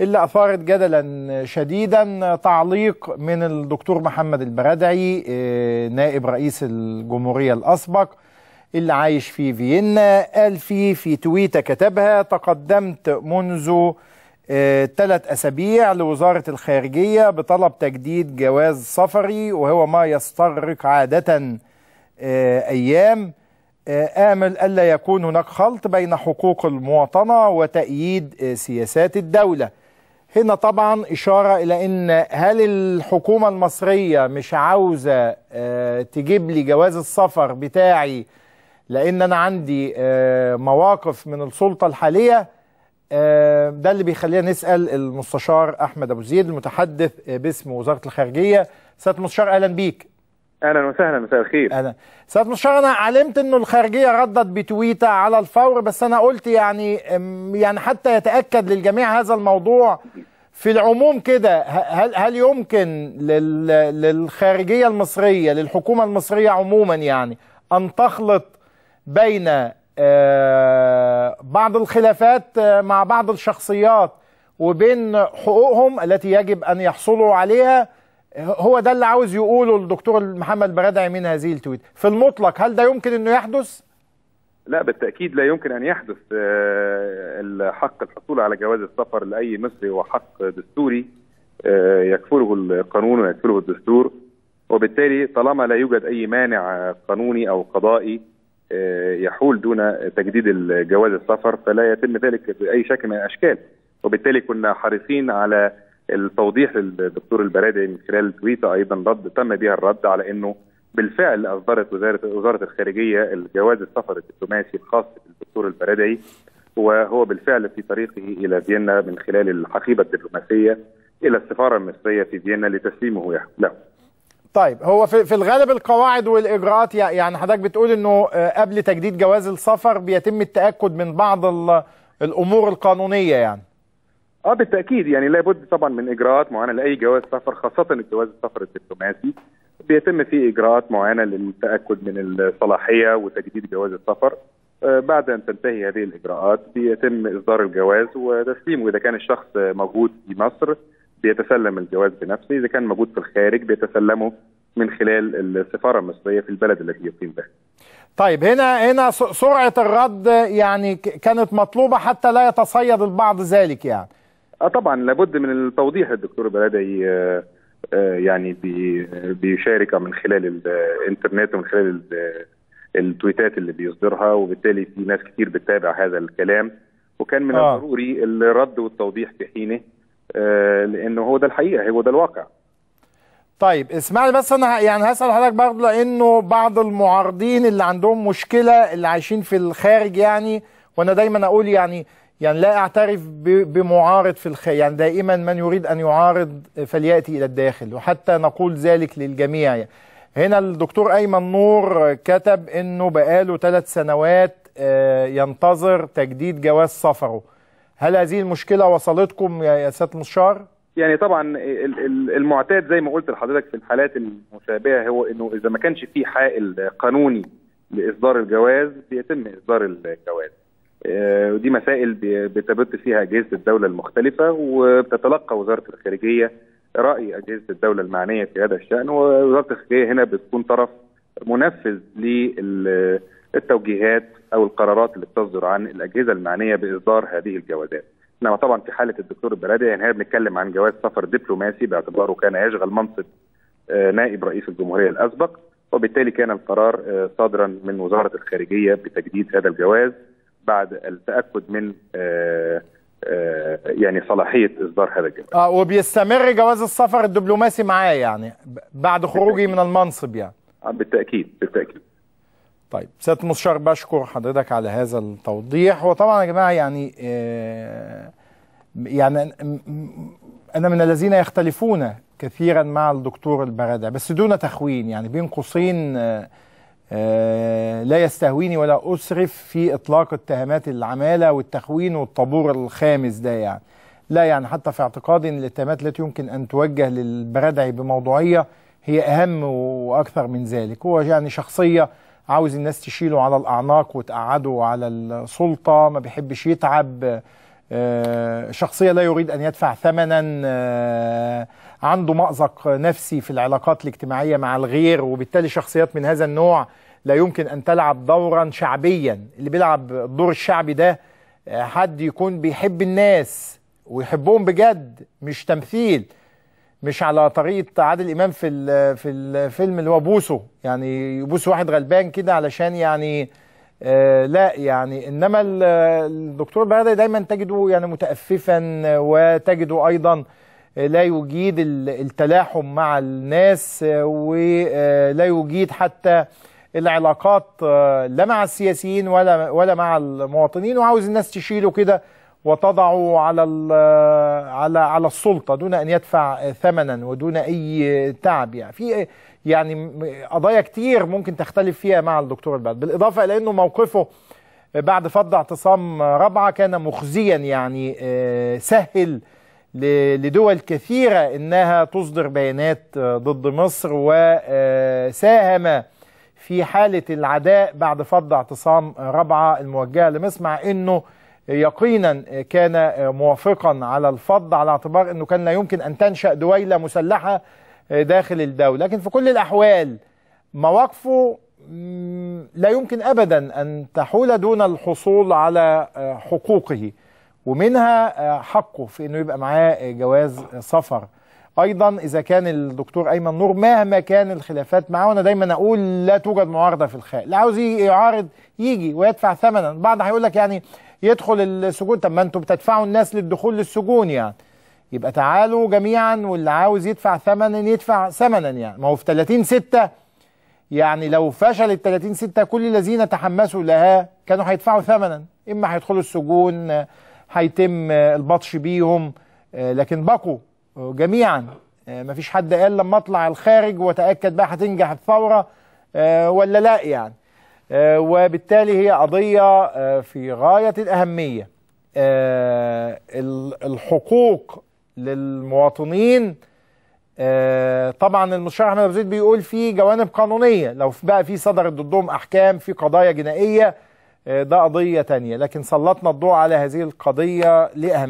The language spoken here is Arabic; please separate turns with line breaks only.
اللي اثارت جدلا شديدا تعليق من الدكتور محمد البرادعي آه، نائب رئيس الجمهوريه الاسبق اللي عايش في فيينا قال فيه في تويته كتبها تقدمت منذ ثلاث آه، أسابيع لوزارة الخارجية بطلب تجديد جواز سفري وهو ما يستغرق عادة آه، أيام آه، آمل ألا يكون هناك خلط بين حقوق المواطنة وتأييد آه، سياسات الدولة هنا طبعا إشارة إلى أن هل الحكومة المصرية مش عاوزة آه، تجيب لي جواز السفر بتاعي لأن أنا عندي مواقف من السلطة الحالية ده اللي بيخلينا نسأل المستشار أحمد أبو زيد المتحدث باسم وزارة الخارجية سيادة المستشار أهلا بيك
اهلا وسهلا مساء الخير اهلا
استاذ مشار انا علمت انه الخارجيه ردت بتويته على الفور بس انا قلت يعني يعني حتى يتاكد للجميع هذا الموضوع في العموم كده هل هل يمكن للخارجيه المصريه للحكومه المصريه عموما يعني ان تخلط بين آه، بعض الخلافات آه، مع بعض الشخصيات وبين حقوقهم التي يجب ان يحصلوا عليها هو ده اللي عاوز يقوله الدكتور محمد برادعي من هذه التويت في المطلق هل ده يمكن انه يحدث
لا بالتاكيد لا يمكن ان يحدث آه، حق الحصول على جواز السفر لاي مصري هو حق دستوري آه، يكفله القانون ويكفله الدستور وبالتالي طالما لا يوجد اي مانع قانوني او قضائي آه، يحول دون تجديد جواز السفر فلا يتم ذلك باي شكل من الاشكال وبالتالي كنا حريصين على التوضيح للدكتور البرادعي من خلال تويته ايضا رد تم بها الرد على انه بالفعل اصدرت وزاره وزاره الخارجيه الجواز السفر الدبلوماسي الخاص بالدكتور البرادعي وهو بالفعل في طريقه الى فيينا من خلال الحقيبه الدبلوماسيه الى السفاره المصريه في فيينا لتسليمه له.
طيب هو في, في الغالب القواعد والاجراءات يعني حضرتك بتقول انه قبل تجديد جواز السفر بيتم التاكد من بعض الامور القانونيه يعني.
اه بالتاكيد يعني لابد طبعا من اجراءات معينه لاي جواز سفر خاصه الجواز السفر الدبلوماسي بيتم فيه اجراءات معينه للتاكد من الصلاحيه وتجديد جواز السفر آه، بعد ان تنتهي هذه الاجراءات بيتم اصدار الجواز وتسليمه اذا كان الشخص موجود في مصر بيتسلم الجواز بنفسه اذا كان موجود في الخارج بيتسلمه من خلال السفاره المصريه في البلد الذي يقيم به.
طيب هنا هنا سرعه الرد يعني كانت مطلوبه حتى لا يتصيد البعض ذلك يعني.
آه، طبعا لابد من التوضيح الدكتور بلدي آه، آه، يعني بيشارك من خلال الانترنت ومن خلال التويتات اللي بيصدرها وبالتالي في ناس كتير بتتابع هذا الكلام وكان من آه. الضروري الرد والتوضيح في حينه لانه هو ده الحقيقه هو ده الواقع
طيب اسمعني بس انا يعني هسال حضرتك برضه لانه بعض المعارضين اللي عندهم مشكله اللي عايشين في الخارج يعني وانا دايما اقول يعني يعني لا أعترف بمعارض في الخ... يعني دائما من يريد أن يعارض فليأتي إلى الداخل وحتى نقول ذلك للجميع يعني. هنا الدكتور أيمن نور كتب أنه بقاله ثلاث سنوات آه، ينتظر تجديد جواز سفره هل هذه المشكلة وصلتكم يا سيادة المستشار؟
يعني طبعا المعتاد زي ما قلت لحضرتك في الحالات المشابهه هو انه اذا ما كانش في حائل قانوني لاصدار الجواز بيتم اصدار الجواز. آه، ودي مسائل بتبت فيها اجهزه الدوله المختلفه وبتتلقى وزاره الخارجيه راي اجهزه الدوله المعنيه في هذا الشان ووزاره الخارجيه هنا بتكون طرف منفذ للتوجيهات او القرارات اللي بتصدر عن الاجهزه المعنيه باصدار هذه الجوازات. انما طبعا في حاله الدكتور البرادي يعني هنا بنتكلم عن جواز سفر دبلوماسي باعتباره كان يشغل منصب آه، نائب رئيس الجمهوريه الاسبق وبالتالي كان القرار آه، صادرا من وزاره الخارجيه بتجديد هذا الجواز بعد التاكد من آه، آه، يعني صلاحيه اصدار هذا الجواز.
اه وبيستمر جواز السفر الدبلوماسي معاه يعني بعد خروجي بالتأكيد. من المنصب يعني.
آه بالتاكيد بالتاكيد.
طيب سياده المستشار بشكر حضرتك على هذا التوضيح وطبعا يا جماعه يعني آه، يعني انا من الذين يختلفون كثيرا مع الدكتور البرادع بس دون تخوين يعني بين قوسين آه آه، لا يستهويني ولا أسرف في إطلاق اتهامات العمالة والتخوين والطابور الخامس ده يعني لا يعني حتى في اعتقادي أن الاتهامات التي يمكن أن توجه للبردعي بموضوعية هي أهم وأكثر من ذلك هو يعني شخصية عاوز الناس تشيله على الأعناق وتقعده على السلطة ما بيحبش يتعب آه، شخصية لا يريد أن يدفع ثمنا آه، عنده مأزق نفسي في العلاقات الاجتماعية مع الغير وبالتالي شخصيات من هذا النوع لا يمكن ان تلعب دورا شعبيا اللي بيلعب الدور الشعبي ده حد يكون بيحب الناس ويحبهم بجد مش تمثيل مش على طريقه عادل امام في الـ في الفيلم اللي هو بوسه يعني يبوس واحد غلبان كده علشان يعني آه لا يعني انما الدكتور البرادعي دايما تجده يعني متأففا وتجده ايضا لا يجيد التلاحم مع الناس ولا آه، يجيد حتى العلاقات آه، لا مع السياسيين ولا ولا مع المواطنين وعاوز الناس تشيله كده وتضعه على آه، على على السلطه دون ان يدفع ثمنا ودون اي تعب يعني في يعني قضايا كتير ممكن تختلف فيها مع الدكتور البلد بالاضافه الى انه موقفه بعد فض اعتصام رابعه كان مخزيا يعني آه، سهل لدول كثيره انها تصدر بيانات ضد مصر وساهم في حالة العداء بعد فض اعتصام رابعة الموجهة لمصر مع أنه يقينا كان موافقا على الفض على اعتبار أنه كان لا يمكن أن تنشأ دويلة مسلحة داخل الدولة لكن في كل الأحوال مواقفه لا يمكن أبدا أن تحول دون الحصول على حقوقه ومنها حقه في أنه يبقى معاه جواز سفر ايضا اذا كان الدكتور ايمن نور مهما كان الخلافات معاه وانا دايما اقول لا توجد معارضه في الخارج اللي عاوز يعارض يجي ويدفع ثمنا بعض هيقول لك يعني يدخل السجون طب ما انتوا بتدفعوا الناس للدخول للسجون يعني يبقى تعالوا جميعا واللي عاوز يدفع ثمنا يدفع ثمنا يعني ما هو في 30 6 يعني لو فشلت 30 6 كل الذين تحمسوا لها كانوا هيدفعوا ثمنا اما هيدخلوا السجون هيتم البطش بيهم آه، لكن بقوا جميعا آه، مفيش حد قال لما اطلع الخارج واتاكد بقى هتنجح الثوره آه، ولا لا يعني آه، وبالتالي هي قضيه في غايه الاهميه الحقوق للمواطنين طبعا المستشار احمد ابو زيد بيقول في جوانب قانونيه لو بقى في صدرت ضدهم احكام في قضايا جنائيه ده قضيه تانية لكن سلطنا الضوء على هذه القضيه لاهميه